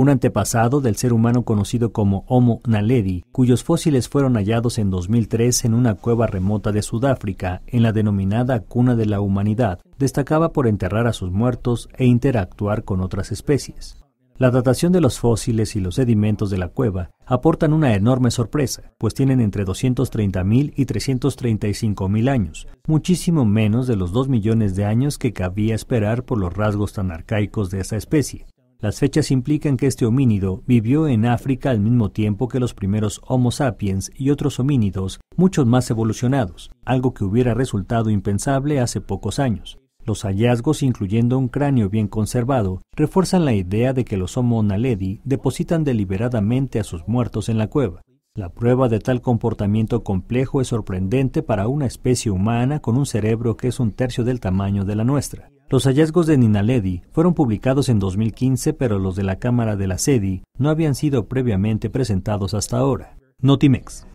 un antepasado del ser humano conocido como Homo naledi, cuyos fósiles fueron hallados en 2003 en una cueva remota de Sudáfrica, en la denominada Cuna de la Humanidad, destacaba por enterrar a sus muertos e interactuar con otras especies. La datación de los fósiles y los sedimentos de la cueva aportan una enorme sorpresa, pues tienen entre 230.000 y 335.000 años, muchísimo menos de los 2 millones de años que cabía esperar por los rasgos tan arcaicos de esta especie. Las fechas implican que este homínido vivió en África al mismo tiempo que los primeros Homo sapiens y otros homínidos, muchos más evolucionados, algo que hubiera resultado impensable hace pocos años. Los hallazgos, incluyendo un cráneo bien conservado, refuerzan la idea de que los Homo naledi depositan deliberadamente a sus muertos en la cueva. La prueba de tal comportamiento complejo es sorprendente para una especie humana con un cerebro que es un tercio del tamaño de la nuestra. Los hallazgos de Ninaledi fueron publicados en 2015, pero los de la Cámara de la SEDI no habían sido previamente presentados hasta ahora. Notimex.